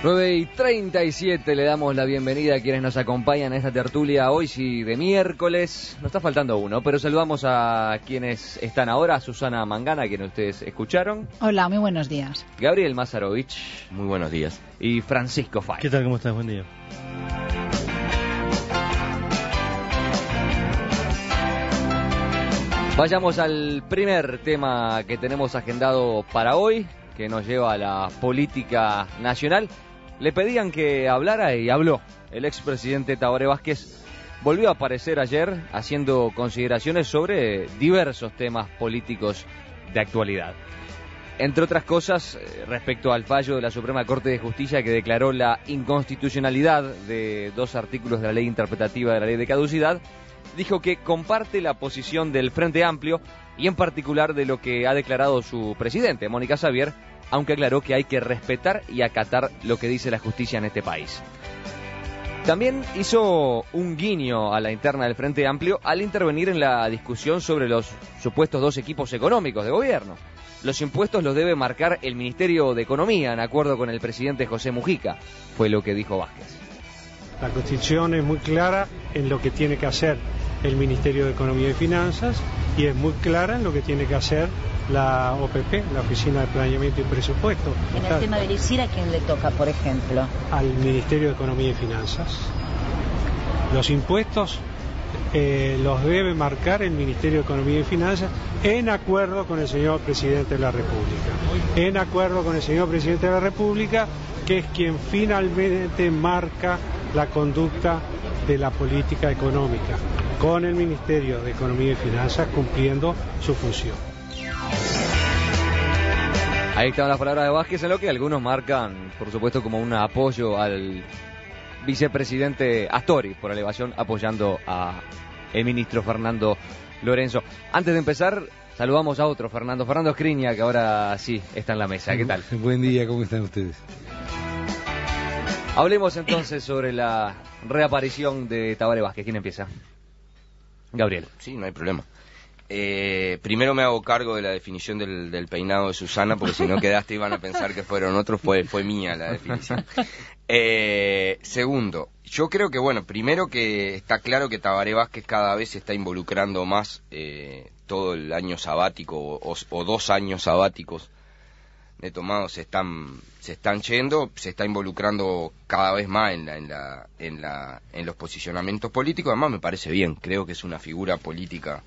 9 y 37 le damos la bienvenida a quienes nos acompañan a esta tertulia hoy, sí, de miércoles. Nos está faltando uno, pero saludamos a quienes están ahora. Susana Mangana, quien ustedes escucharon. Hola, muy buenos días. Gabriel Mazarovich. Muy buenos días. Y Francisco Fay. ¿Qué tal? ¿Cómo estás? Buen día. Vayamos al primer tema que tenemos agendado para hoy, que nos lleva a la política nacional. Le pedían que hablara y habló. El expresidente Tabaré Vázquez volvió a aparecer ayer haciendo consideraciones sobre diversos temas políticos de actualidad. Entre otras cosas, eh, respecto al fallo de la Suprema Corte de Justicia que declaró la inconstitucionalidad de dos artículos de la ley interpretativa de la ley de caducidad, dijo que comparte la posición del Frente Amplio y en particular de lo que ha declarado su presidente, Mónica Xavier, aunque aclaró que hay que respetar y acatar lo que dice la justicia en este país. También hizo un guiño a la interna del Frente Amplio al intervenir en la discusión sobre los supuestos dos equipos económicos de gobierno. Los impuestos los debe marcar el Ministerio de Economía en acuerdo con el presidente José Mujica, fue lo que dijo Vázquez. La Constitución es muy clara en lo que tiene que hacer el Ministerio de Economía y Finanzas y es muy clara en lo que tiene que hacer la OPP, la Oficina de Planeamiento y Presupuesto. En el tema del ICIR, ¿a quién le toca, por ejemplo? Al Ministerio de Economía y Finanzas. Los impuestos eh, los debe marcar el Ministerio de Economía y Finanzas en acuerdo con el señor Presidente de la República. En acuerdo con el señor Presidente de la República, que es quien finalmente marca la conducta de la política económica con el Ministerio de Economía y Finanzas cumpliendo su función. Ahí están las palabras de Vázquez, en lo que algunos marcan, por supuesto, como un apoyo al vicepresidente Astori por elevación, apoyando al ministro Fernando Lorenzo. Antes de empezar, saludamos a otro, Fernando. Fernando Escriña, que ahora sí está en la mesa. ¿Qué tal? Buen día, ¿cómo están ustedes? Hablemos entonces sobre la reaparición de Tabare Vázquez. ¿Quién empieza? Gabriel. Sí, no hay problema. Eh, primero me hago cargo de la definición del, peinado de Susana, porque si no quedaste iban a pensar que fueron otros, fue, fue mía la definición. Eh, segundo, yo creo que, bueno, primero que está claro que Tabaré Vázquez cada vez se está involucrando más eh, todo el año sabático o, dos años sabáticos de Tomado se están, se están yendo, se está involucrando cada vez más en, la, en, la, en, la, en los posicionamientos políticos. Además, me parece bien, creo que es una figura política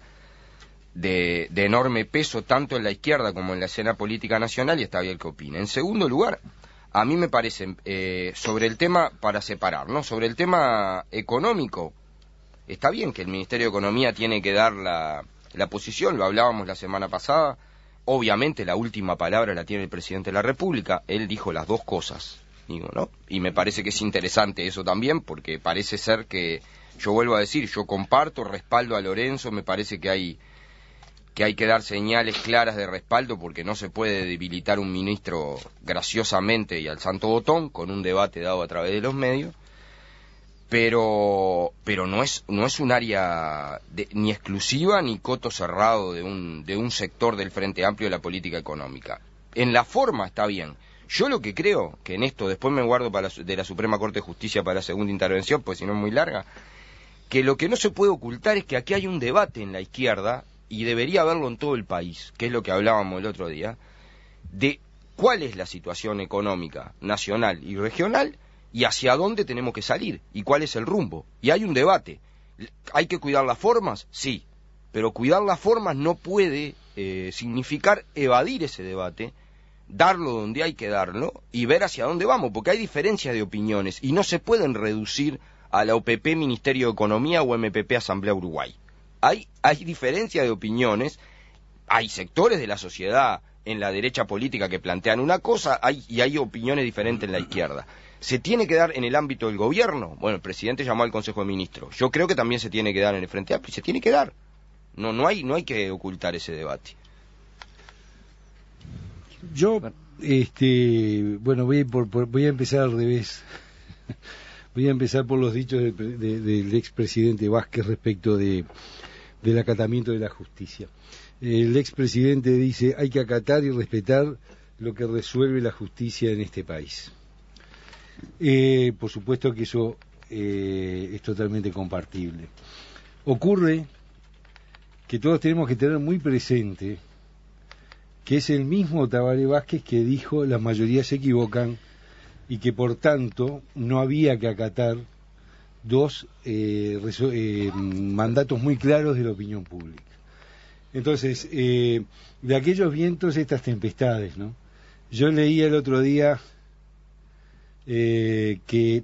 de, enorme peso, tanto en la izquierda como en la escena política nacional, y está bien que opine. En segundo lugar, a mí me parece, eh, sobre el tema, para separar, ¿no? Sobre el tema económico, está bien que el Ministerio de Economía tiene que dar la, la posición, lo hablábamos la semana pasada Obviamente la última palabra la tiene el presidente de la República, él dijo las dos cosas, digo, ¿no? Y me parece que es interesante eso también, porque parece ser que, yo vuelvo a decir, yo comparto, respaldo a Lorenzo, me parece que hay que hay que dar señales claras de respaldo porque no se puede debilitar un ministro graciosamente y al santo botón con un debate dado a través de los medios pero pero no es no es un área ni exclusiva ni coto cerrado de un de un sector del Frente Amplio de la política económica. En la forma está bien. Yo lo que creo que en esto después me guardo para de la Suprema Corte de Justicia para la segunda intervención, pues si no es muy larga, que lo que no se puede ocultar es que aquí hay un debate en la izquierda y debería haberlo en todo el país, que es lo que hablábamos el otro día, de cuál es la situación económica nacional y regional y hacia dónde tenemos que salir y cuál es el rumbo. Y hay un debate. ¿Hay que cuidar las formas? Sí, pero cuidar las formas no puede eh, significar evadir ese debate, darlo donde hay que darlo y ver hacia dónde vamos, porque hay diferencias de opiniones y no se pueden reducir a la OPP Ministerio de Economía o MPP Asamblea Uruguay. Hay, hay diferencias de opiniones, hay sectores de la sociedad en la derecha política que plantean una cosa y hay opiniones diferentes en la izquierda. ¿Se tiene que dar en el ámbito del gobierno? Bueno, el presidente llamó al Consejo de Ministros. Yo creo que también se tiene que dar en el Frente Amplio. Se tiene que dar. No, no, hay, no hay que ocultar ese debate. Yo, este, bueno, voy, a empezar al revés. voy a empezar por los dichos del de, del expresidente Vázquez respecto de, del acatamiento de la justicia. El expresidente dice, hay que acatar y respetar lo que resuelve la justicia en este país. Eh, por supuesto que eso eh, es totalmente compartible. Ocurre que todos tenemos que tener muy presente que es el mismo Tabaré Vázquez que dijo las mayorías se equivocan y que por tanto no había que acatar dos eh, mandatos muy claros de la opinión pública. Entonces, de aquellos vientos estas tempestades, ¿no? Yo leía el otro día eh, que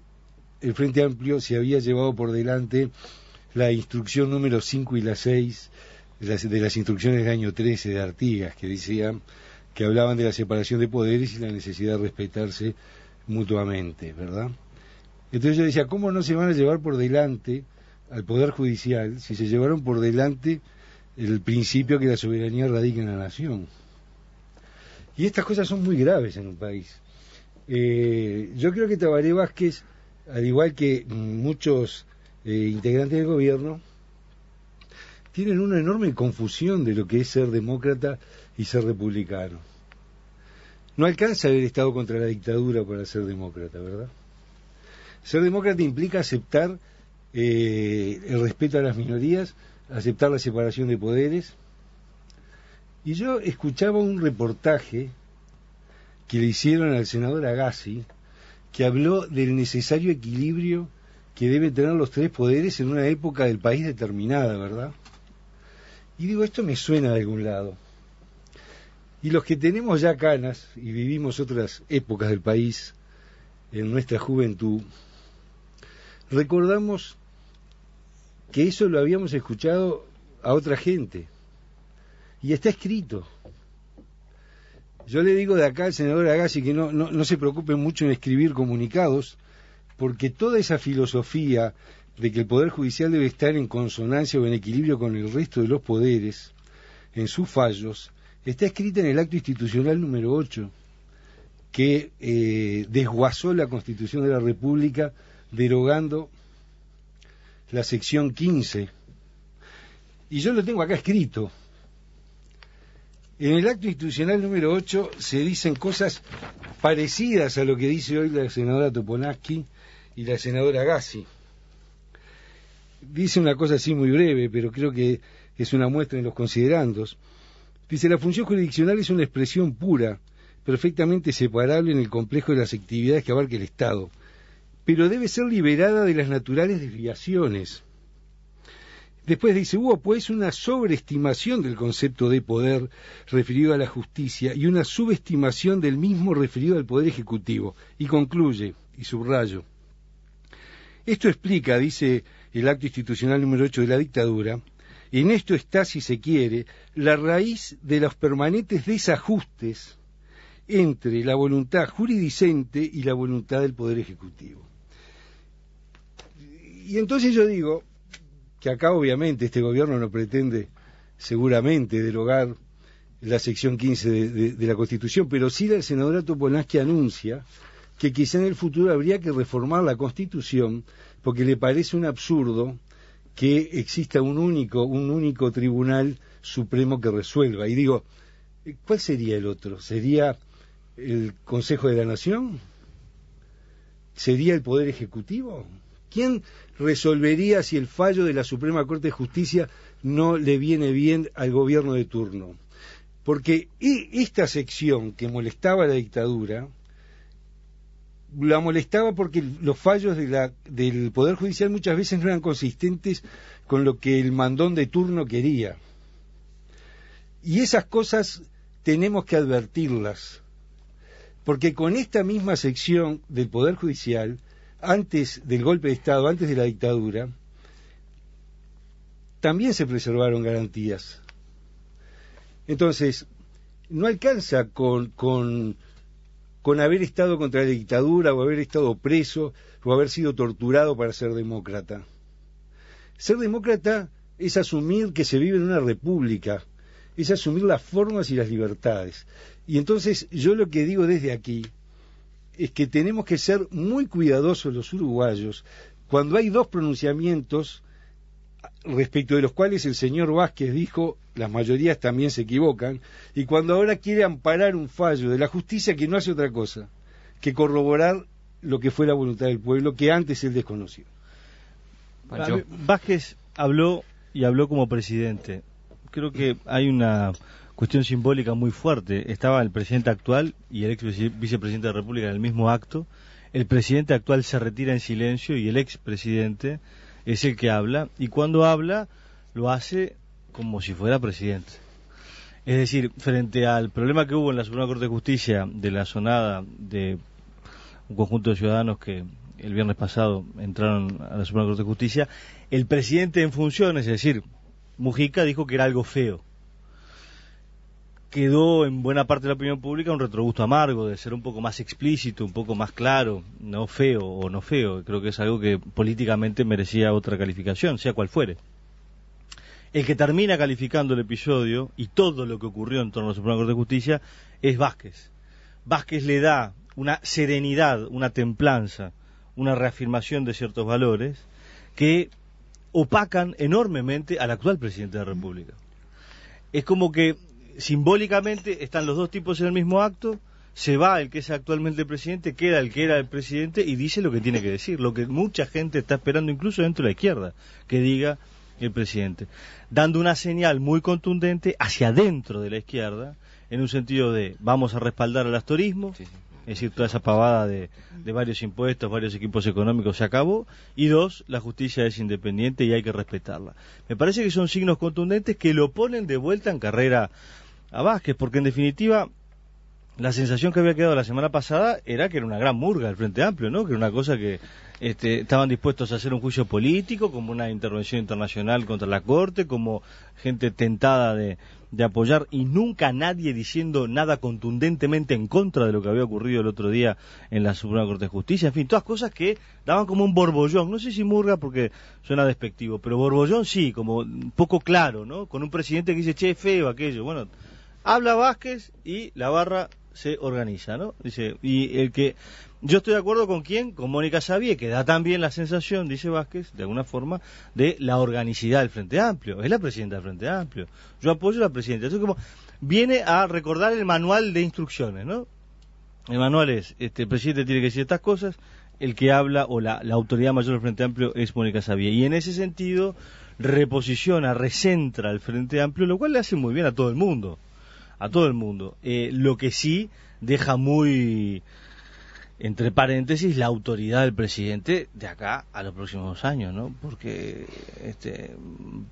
el Frente Amplio se había llevado por delante la instrucción número 5 y la 6 de las, instrucciones del año 13 de Artigas, que decían que hablaban de la separación de poderes y la necesidad de respetarse mutuamente, ¿verdad? Entonces yo decía, ¿cómo no se van a llevar por delante al Poder Judicial si se llevaron por delante el principio que la soberanía radica en la nación? Y estas cosas son muy graves en un país. Eh, yo creo que Tabaré Vázquez, al igual que muchos eh, integrantes del gobierno, tienen una enorme confusión de lo que es ser demócrata y ser republicano. No alcanza haber estado contra la dictadura para ser demócrata, ¿verdad? Ser demócrata implica aceptar eh, el respeto a las minorías, aceptar la separación de poderes. Y yo escuchaba un reportaje que le hicieron al senador Agassi, que habló del necesario equilibrio que deben tener los tres poderes en una época del país determinada, ¿verdad? Y digo, esto me suena de algún lado. Y los que tenemos ya canas y vivimos otras épocas del país en nuestra juventud, recordamos que eso lo habíamos escuchado a otra gente. Y está escrito. Yo le digo de acá al senador Agassi que no, se preocupe mucho en escribir comunicados, porque toda esa filosofía de que el Poder Judicial debe estar en consonancia o en equilibrio con el resto de los poderes, en sus fallos, está escrita en el acto institucional número 8, que eh, desguazó la Constitución de la República derogando la sección 15. Y yo lo tengo acá escrito. En el acto institucional número 8 se dicen cosas parecidas a lo que dice hoy la senadora Toponaski y la senadora Gassi. Dice una cosa así muy breve, pero creo que es una muestra en los considerandos. Dice, la función jurisdiccional es una expresión pura, perfectamente separable en el complejo de las actividades que abarca el Estado, pero debe ser liberada de las naturales desviaciones Después dice, hubo pues una sobreestimación del concepto de poder referido a la justicia y una subestimación del mismo referido al poder ejecutivo. Y concluye, y subrayo, esto explica, dice el acto institucional número 8 de la dictadura, en esto está, si se quiere, la raíz de los permanentes desajustes entre la voluntad juridicente y la voluntad del Poder Ejecutivo. Y entonces yo digo, que acá obviamente este gobierno no pretende seguramente derogar la sección 15 de, la Constitución, pero sí el senador Polanski anuncia que quizá en el futuro habría que reformar la Constitución porque le parece un absurdo que exista un único, un único tribunal supremo que resuelva. Y digo, ¿cuál sería el otro? ¿Sería el Consejo de la Nación? ¿Sería el Poder Ejecutivo? ¿Quién resolvería si el fallo de la Suprema Corte de Justicia no le viene bien al gobierno de turno? Porque esta sección que molestaba a la dictadura, la molestaba porque los fallos del Poder Judicial muchas veces no eran consistentes con lo que el mandón de turno quería. Y esas cosas tenemos que advertirlas, porque con esta misma sección del Poder Judicial antes del golpe de Estado, antes de la dictadura, también se preservaron garantías. Entonces, no alcanza con, con, haber estado contra la dictadura o haber estado preso o haber sido torturado para ser demócrata. Ser demócrata es asumir que se vive en una república, es asumir las formas y las libertades. Y entonces yo lo que digo desde aquí es que tenemos que ser muy cuidadosos los uruguayos cuando hay dos pronunciamientos respecto de los cuales el señor Vázquez dijo las mayorías también se equivocan, y cuando ahora quiere amparar un fallo de la justicia que no hace otra cosa que corroborar lo que fue la voluntad del pueblo que antes él desconoció. Vázquez habló y habló como presidente. Creo que hay una cuestión simbólica muy fuerte. Estaba el presidente actual y el ex vicepresidente de la República en el mismo acto. El presidente actual se retira en silencio y el ex presidente es el que habla. Y cuando habla, lo hace como si fuera presidente. Es decir, frente al problema que hubo en la Suprema Corte de Justicia de la sonada de un conjunto de ciudadanos que el viernes pasado entraron a la Suprema Corte de Justicia, el presidente en funciones, es decir, Mujica dijo que era algo feo quedó en buena parte de la opinión pública un retrogusto amargo de ser un poco más explícito, un poco más claro, no feo o no feo. Creo que es algo que políticamente merecía otra calificación, sea cual fuere. El que termina calificando el episodio y todo lo que ocurrió en torno a la Suprema Corte de Justicia es Vázquez. Vázquez le da una serenidad, una templanza, una reafirmación de ciertos valores que opacan enormemente al actual presidente de la República. Es como que simbólicamente están los dos tipos en el mismo acto, se va el que es actualmente el presidente, queda el que era el presidente y dice lo que tiene que decir, lo que mucha gente está esperando, incluso dentro de la izquierda, que diga el presidente, dando una señal muy contundente hacia adentro de la izquierda, en un sentido de vamos a respaldar al astorismo, es decir, toda esa pavada de varios impuestos, varios equipos económicos se acabó, y dos, la justicia es independiente y hay que respetarla. Me parece que son signos contundentes que lo ponen de vuelta en carrera a Vázquez, porque en definitiva la sensación que había quedado la semana pasada era que era una gran murga del Frente Amplio, ¿no? Que era una cosa que este, estaban dispuestos a hacer un juicio político, como una intervención internacional contra la Corte, como gente tentada de, de apoyar y nunca nadie diciendo nada contundentemente en contra de lo que había ocurrido el otro día en la Suprema Corte de Justicia, en fin, todas cosas que daban como un borbollón, no sé si murga porque suena despectivo, pero borbollón sí, como poco claro, ¿no? Con un presidente que dice, che, feo aquello, bueno, Habla Vázquez y la barra se organiza, ¿no? Dice, y el que yo estoy de acuerdo con quién, con Mónica Xavier, que da también la sensación, dice Vázquez, de alguna forma, de la organicidad del Frente Amplio. Es la presidenta del Frente Amplio. Yo apoyo a la presidenta. es como viene a recordar el manual de instrucciones, ¿no? El manual es, este, el presidente tiene que decir estas cosas, el que habla o la, autoridad mayor del Frente Amplio es Mónica Xavier. Y en ese sentido, reposiciona, recentra el Frente Amplio, lo cual le hace muy bien a todo el mundo a todo el mundo. Eh, lo que sí deja muy, entre paréntesis, la autoridad del presidente de acá a los próximos años, ¿no? Porque este,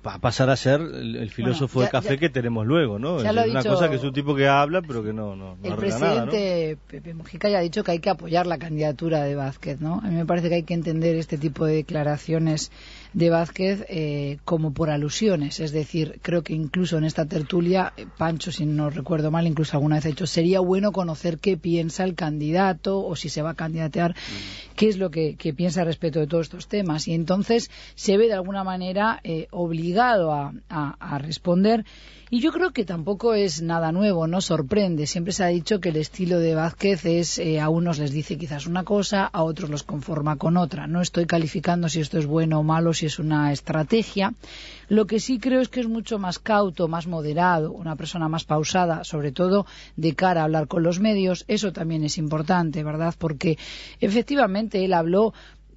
va a pasar a ser el, filósofo de café que tenemos luego, ¿no? Es una cosa que es un tipo que habla, pero que no. el presidente Pepe Mujica ya ha dicho que hay que apoyar la candidatura de Vázquez, ¿no? A mí me parece que hay que entender este tipo de declaraciones de Vázquez eh, como por alusiones. Es decir, creo que incluso en esta tertulia, eh, Pancho, si no recuerdo mal, incluso alguna vez ha dicho, sería bueno conocer qué piensa el candidato o si se va a candidatear, qué es lo que, piensa respecto de todos estos temas. Y entonces se ve de alguna manera eh, obligado a, responder. Y yo creo que tampoco es nada nuevo, no sorprende. Siempre se ha dicho que el estilo de Vázquez es, a unos les dice quizás una cosa, a otros los conforma con otra. No estoy calificando si esto es bueno o malo, es una estrategia. Lo que sí creo es que es mucho más cauto, más moderado, una persona más pausada, sobre todo de cara a hablar con los medios. Eso también es importante, ¿verdad? Porque efectivamente él habló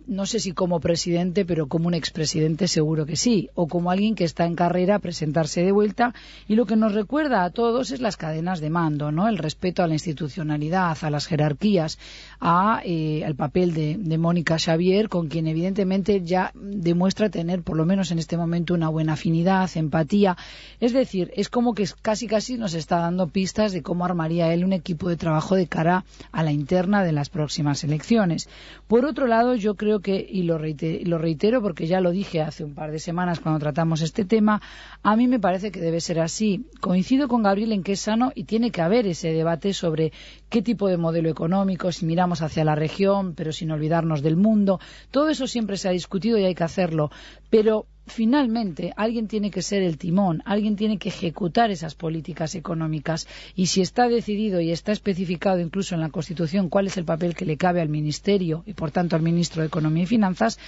no sé si como presidente, pero como un expresidente seguro que sí, o como alguien que está en carrera a presentarse de vuelta. Y lo que nos recuerda a todos es las cadenas de mando, ¿no? El respeto a la institucionalidad, a las jerarquías, a, el eh, papel de, de Mónica Xavier, con quien evidentemente ya demuestra tener, por lo menos en este momento, una buena afinidad, empatía. Es decir, es como que casi casi nos está dando pistas de cómo armaría él un equipo de trabajo de cara a la interna de las próximas elecciones. Por otro lado, yo creo y lo reitero, lo reitero porque ya lo dije hace un par de semanas cuando tratamos este tema, a mí me parece que debe ser así. Coincido con Gabriel en que es sano y tiene que haber ese debate sobre qué tipo de modelo económico, si miramos hacia la región, pero sin olvidarnos del mundo. Todo eso siempre se ha discutido y hay que hacerlo. Pero finalmente alguien tiene que ser el timón, alguien tiene que ejecutar esas políticas económicas y si está decidido y está especificado incluso en la Constitución cuál es el papel que le cabe al Ministerio y por tanto al Ministro de Economía y Finanzas,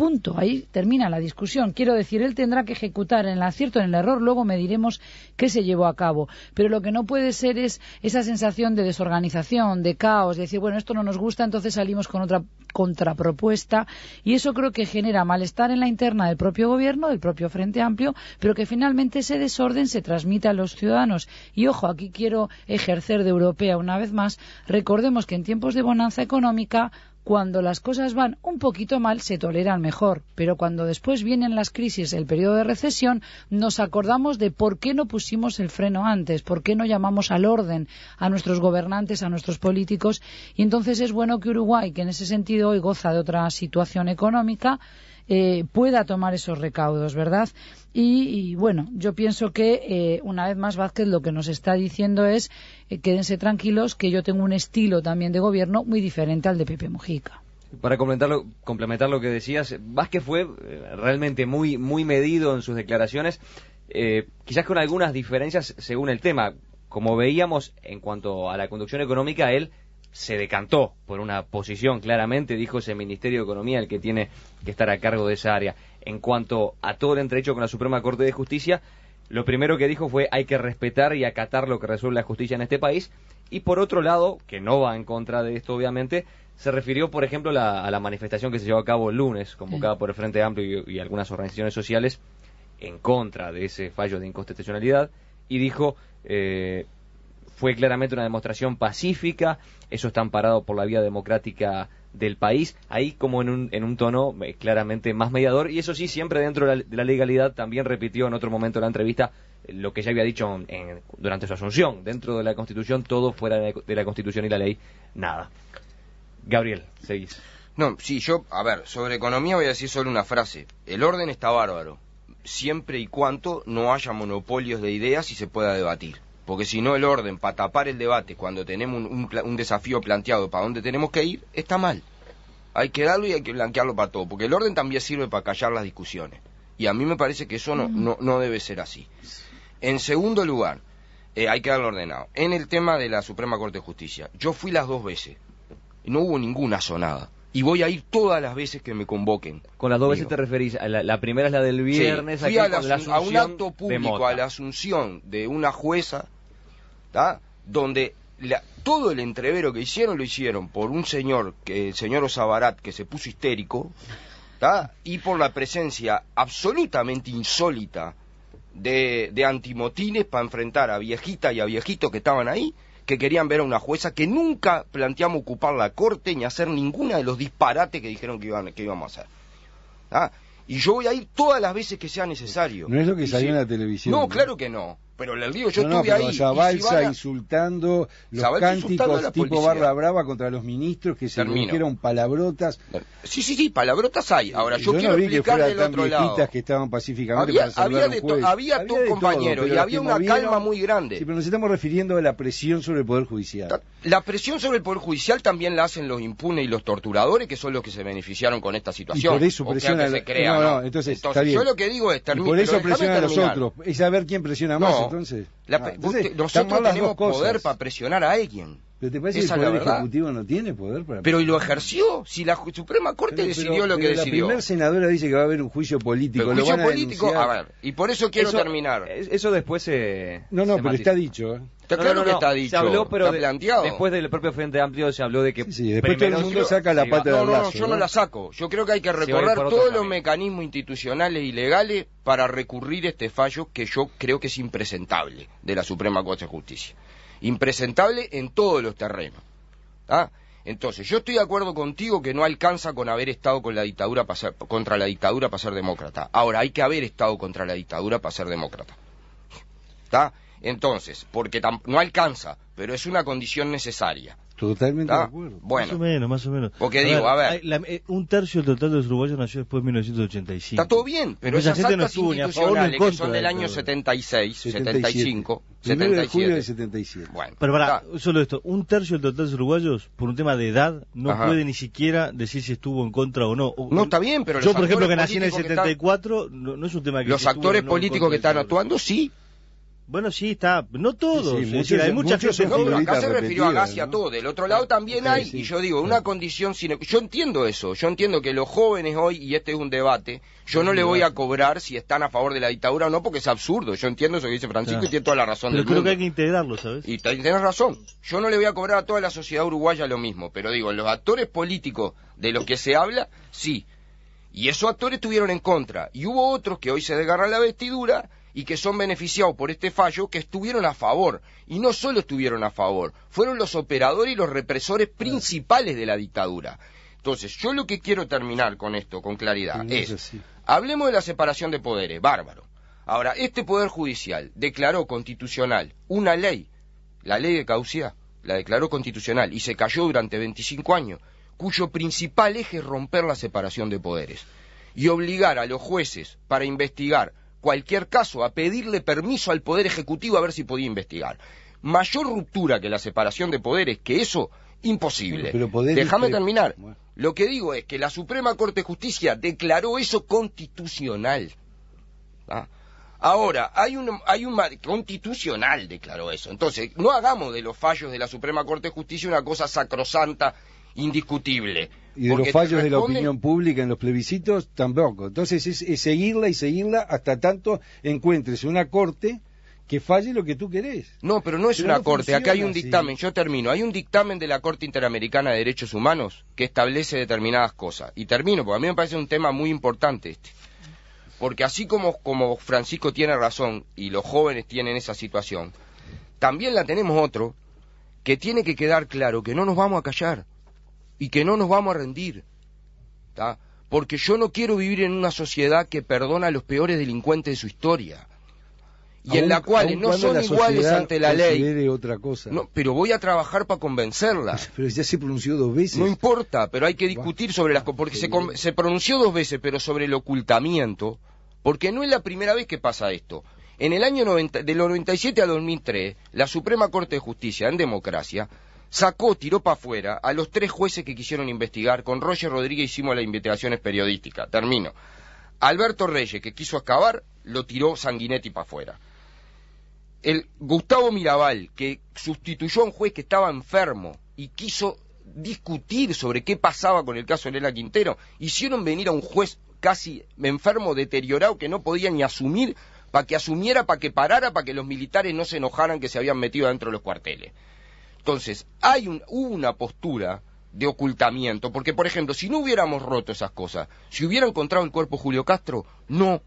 Punto. Ahí termina la discusión. Quiero decir, él tendrá que ejecutar en el acierto, en el error, luego me diremos qué se llevó a cabo. Pero lo que no puede ser es esa sensación de desorganización, de caos, de decir, bueno, esto no nos gusta, entonces salimos con otra contrapropuesta. Y eso creo que genera malestar en la interna del propio gobierno, del propio Frente Amplio, pero que finalmente ese desorden se transmite a los ciudadanos. Y ojo, aquí quiero ejercer de europea una vez más. Recordemos que en tiempos de bonanza económica cuando las cosas van un poquito mal se toleran mejor, pero cuando después vienen las crisis, el periodo de recesión, nos acordamos de por qué no pusimos el freno antes, por qué no llamamos al orden a nuestros gobernantes, a nuestros políticos, y entonces es bueno que Uruguay, que en ese sentido hoy goza de otra situación económica, eh, pueda tomar esos recaudos, ¿verdad? Y, bueno, yo pienso que eh, una vez más Vázquez lo que nos está diciendo es eh, quédense tranquilos que yo tengo un estilo también de gobierno muy diferente al de Pepe Mujica. Para complementar, complementar lo que decías, Vázquez fue realmente muy, muy medido en sus declaraciones, quizás con algunas diferencias según el tema. Como veíamos, en cuanto a la conducción económica, él se decantó por una posición claramente, dijo ese Ministerio de Economía el que tiene que estar a cargo de esa área. En cuanto a todo el entrecho con la Suprema Corte de Justicia, lo primero que dijo fue hay que respetar y acatar lo que resuelve la justicia en este país. Y por otro lado, que no va en contra de esto obviamente, se refirió, por ejemplo, a la manifestación que se llevó a cabo el lunes, convocada por el Frente Amplio y, algunas organizaciones sociales, en contra de ese fallo de inconstitucionalidad, y dijo... Eh, fue claramente una demostración pacífica, eso está amparado por la vía democrática del país, ahí como en un, en un tono eh, claramente más mediador, y eso sí, siempre dentro de la, legalidad, también repitió en otro momento la entrevista eh, lo que ya había dicho en, durante su asunción, dentro de la Constitución, todo fuera de la, de la Constitución y la ley, nada. Gabriel, seguís. No, sí, yo, a ver, sobre economía voy a decir solo una frase. El orden está bárbaro, siempre y cuanto no haya monopolios de ideas y se pueda debatir porque si no el orden para tapar el debate cuando tenemos un, desafío planteado para dónde tenemos que ir, está mal. Hay que darlo y hay que blanquearlo para todo, porque el orden también sirve para callar las discusiones. Y a mí me parece que eso no, no, debe ser así. En segundo lugar, eh, hay que darlo ordenado. En el tema de la Suprema Corte de Justicia, yo fui las dos veces, no hubo ninguna sonada y voy a ir todas las veces que me convoquen. Con las dos veces te referís, a la, primera es la del viernes, a, un acto público, a la asunción de una jueza donde la, todo el entrevero que hicieron lo hicieron por un señor, que, el señor Osabarat, que se puso histérico, y por la presencia absolutamente insólita de, antimotines para enfrentar a viejita y a viejito que estaban ahí, que querían ver a una jueza que nunca planteamos ocupar la corte ni hacer ninguna de los disparates que dijeron que, iban, que íbamos a hacer. Y yo voy a ir todas las veces que sea necesario. No es lo que salió en la televisión. no, claro que no pero el digo yo no, estuve no, ahí. insultando los cánticos tipo barra brava contra los ministros que se dijeron palabrotas. Sí, sí, sí, palabrotas hay. Ahora yo, quiero no vi que tan otro que estaban pacíficamente había, para había, un había, había compañero y había una calma muy grande. Sí, pero nos estamos refiriendo a la presión sobre el poder judicial. La presión sobre el poder judicial también la hacen los impunes y los torturadores que son los que se beneficiaron con esta situación. Y por eso presiona no, no, entonces, yo lo que digo es por eso presiona a los otros, es saber quién presiona más entonces, ah, nosotros tenemos poder para presionar a alguien. Pero te parece que el Poder Ejecutivo no tiene poder para... Pero y lo ejerció, si la Suprema Corte decidió lo que decidió. La primera senadora dice que va a haber un juicio político. político, a, ver, y por eso quiero terminar. Eso después se... Eh, no, no, pero está dicho. ¿eh? Está claro que está dicho. Se habló, pero después del propio Frente Amplio se habló de que... Sí, después el mundo saca la pata No, yo no la saco. Yo creo que hay que recorrer todos los mecanismos institucionales y legales para recurrir este fallo que yo creo que es impresentable de la Suprema Corte de Justicia impresentable en todos los terrenos. Entonces, yo estoy de acuerdo contigo que no alcanza con haber estado con la dictadura para contra la dictadura para ser demócrata. Ahora, hay que haber estado contra la dictadura para ser demócrata. Entonces, porque no alcanza, pero es una condición necesaria. Totalmente de ah, acuerdo. Bueno. Más o menos, más o menos. Porque digo, a ver. Eh, un tercio del total de los uruguayos nació después de 1985. Está todo bien, pero esa esas gente este no a favor son del año 76, 75, 77. Bueno. Pero para, solo esto. Un tercio del total de los uruguayos, por un tema de edad, no puede ni siquiera decir si estuvo en contra o no. no, está bien, pero. Yo, por ejemplo, que nací en el 74, no, es un tema que. Los actores políticos que están actuando, sí, bueno, sí, está. No todos. Sí, hay mucha gente. acá se refirió a gas a todo. Del otro lado también hay. y yo digo, una condición sino Yo entiendo eso. Yo entiendo que los jóvenes hoy, y este es un debate, yo no le voy a cobrar si están a favor de la dictadura o no, porque es absurdo. Yo entiendo eso que dice Francisco y tiene toda la razón. yo creo que hay que integrarlo, ¿sabes? Y tenés razón. Yo no le voy a cobrar a toda la sociedad uruguaya lo mismo. Pero digo, los actores políticos de los que se habla, sí. Y esos actores estuvieron en contra. Y hubo otros que hoy se desgarran la vestidura y que son beneficiados por este fallo que estuvieron a favor. Y no solo estuvieron a favor, fueron los operadores y los represores principales de la dictadura. Entonces, yo lo que quiero terminar con esto, con claridad, es, hablemos de la separación de poderes, bárbaro. Ahora, este Poder Judicial declaró constitucional una ley, la ley de caucía la declaró constitucional y se cayó durante 25 años, cuyo principal eje es romper la separación de poderes y obligar a los jueces para investigar cualquier caso, a pedirle permiso al Poder Ejecutivo a ver si podía investigar. Mayor ruptura que la separación de poderes, que eso, imposible. Déjame terminar. Lo que digo es que la Suprema Corte de Justicia declaró eso constitucional. ¿Ah? Ahora, hay un, hay un constitucional declaró eso. Entonces, no hagamos de los fallos de la Suprema Corte de Justicia una cosa sacrosanta, indiscutible. Y de los fallos de la opinión pública en los plebiscitos tampoco. Entonces es, seguirla y seguirla hasta tanto encuentres una corte que falle lo que tú querés. No, pero no es una corte, aquí acá hay un dictamen, yo termino, hay un dictamen de la Corte Interamericana de Derechos Humanos que establece determinadas cosas. Y termino, porque a mí me parece un tema muy importante este. Porque así como Francisco tiene razón y los jóvenes tienen esa situación, también la tenemos otro que tiene que quedar claro que no nos vamos a callar y que no nos vamos a rendir. Porque yo no quiero vivir en una sociedad que perdona a los peores delincuentes de su historia y en la cual no son iguales ante la ley. No, pero voy a trabajar para convencerla. Pero ya se pronunció dos veces. No importa, pero hay que discutir sobre las porque se, pronunció dos veces, pero sobre el ocultamiento, porque no es la primera vez que pasa esto. En el año 97 a 2003, la Suprema Corte de Justicia en democracia sacó, tiró para afuera a los tres jueces que quisieron investigar. Con Roger Rodríguez hicimos las investigaciones periodísticas. Termino. Alberto Reyes, que quiso acabar lo tiró Sanguinetti para afuera. El Gustavo Mirabal, que sustituyó a un juez que estaba enfermo y quiso discutir sobre qué pasaba con el caso de Lela Quintero, hicieron venir a un juez casi enfermo, deteriorado, que no podía ni asumir, para que asumiera, para que parara, para que los militares no se enojaran que se habían metido dentro de los cuarteles. Entonces, hay hubo una postura de ocultamiento, porque, por ejemplo, si no hubiéramos roto esas cosas, si hubiera encontrado el cuerpo Julio Castro, no.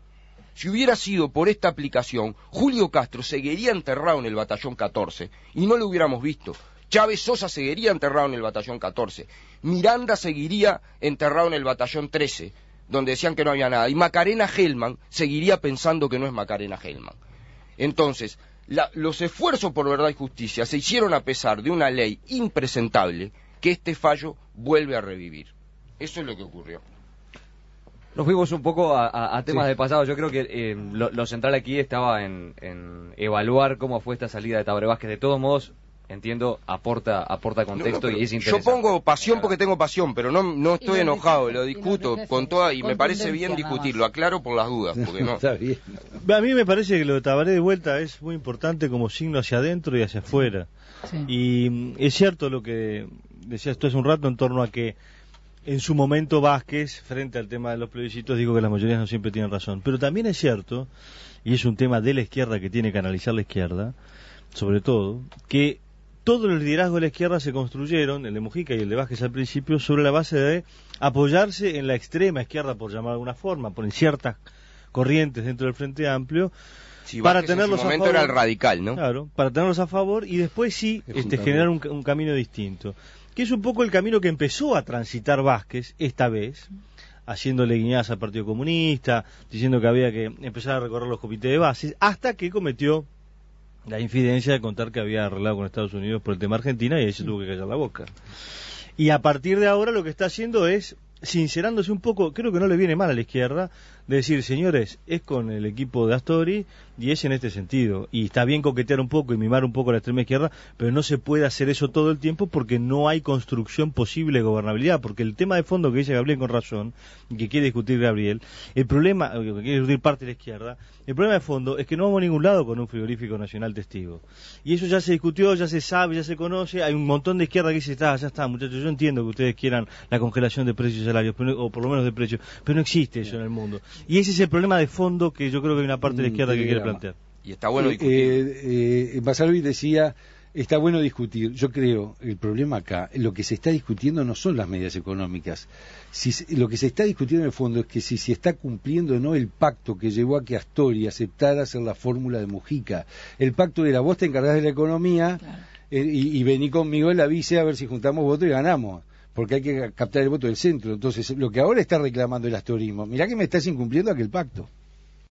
Si hubiera sido por esta aplicación, Julio Castro seguiría enterrado en el batallón 14 y no lo hubiéramos visto. Chávez Sosa seguiría enterrado en el batallón 14. Miranda seguiría enterrado en el batallón 13, donde decían que no había nada. Y Macarena Hellman seguiría pensando que no es Macarena Hellman. Entonces, los esfuerzos por verdad y justicia se hicieron a pesar de una ley impresentable que este fallo vuelve a revivir. Eso es lo que ocurrió. Nos fuimos un poco a, temas de pasado. Yo creo que eh, lo, central aquí estaba en, en, evaluar cómo fue esta salida de Tabre Vázquez. De todos modos, entiendo, aporta, aporta contexto y es interesante. Yo pongo pasión porque tengo pasión, pero no, no estoy enojado, lo discuto con toda, y me parece bien discutirlo, aclaro por las dudas, A mí me parece que lo de Tabaré de vuelta es muy importante como signo hacia adentro y hacia afuera. Y mm, es cierto lo que decías tú hace un rato en torno a que en su momento Vázquez, frente al tema de los plebiscitos, digo que las mayorías no siempre tienen razón. Pero también es cierto, y es un tema de la izquierda que tiene que analizar la izquierda, sobre todo, que todos los liderazgo de la izquierda se construyeron, el de Mujica y el de Vázquez al principio, sobre la base de apoyarse en la extrema izquierda, por llamar de alguna forma, por ciertas corrientes dentro del Frente Amplio, para tenerlos momento a favor. era el radical, ¿no? Claro, para tenerlos a favor y después sí este, generar un, camino distinto. Que es un poco el camino que empezó a transitar Vázquez esta vez, haciéndole guiñadas al Partido Comunista, diciendo que había que empezar a recorrer los comités de bases, hasta que cometió la infidencia de contar que había arreglado con Estados Unidos por el tema Argentina y eso mm. tuvo que callar la boca. Y a partir de ahora lo que está haciendo es sincerándose un poco, creo que no le viene mal a la izquierda, de decir, señores, es con el equipo de Astori y es en este sentido. Y está bien coquetear un poco y mimar un poco la extrema izquierda, pero no se puede hacer eso todo el tiempo porque no hay construcción posible de gobernabilidad. Porque el tema de fondo que dice Gabriel con razón, y que quiere discutir Gabriel, el problema, que quiere discutir parte de la izquierda, el problema de fondo es que no vamos a ningún lado con un frigorífico nacional testigo. Y eso ya se discutió, ya se sabe, ya se conoce, hay un montón de izquierda que dice, está, ah, ya está, muchachos, yo entiendo que ustedes quieran la congelación de precios y salarios, o por lo menos de precios, pero no existe eso en el mundo. Y ese es el problema de fondo que yo creo que hay una parte de la mm, izquierda que quiere plantear. Y está bueno eh, discutir. Eh, eh decía, está bueno discutir. Yo creo, el problema acá, lo que se está discutiendo no son las medidas económicas. lo que se está discutiendo en el fondo es que si se está cumpliendo o no el pacto que llevó a que Astori aceptara hacer la fórmula de Mujica. El pacto de la vos te encargás de la economía eh, y, y, vení conmigo en la vice a ver si juntamos votos y ganamos porque hay que captar el voto del centro. Entonces, lo que ahora está reclamando el astorismo, mirá que me estás incumpliendo aquel pacto.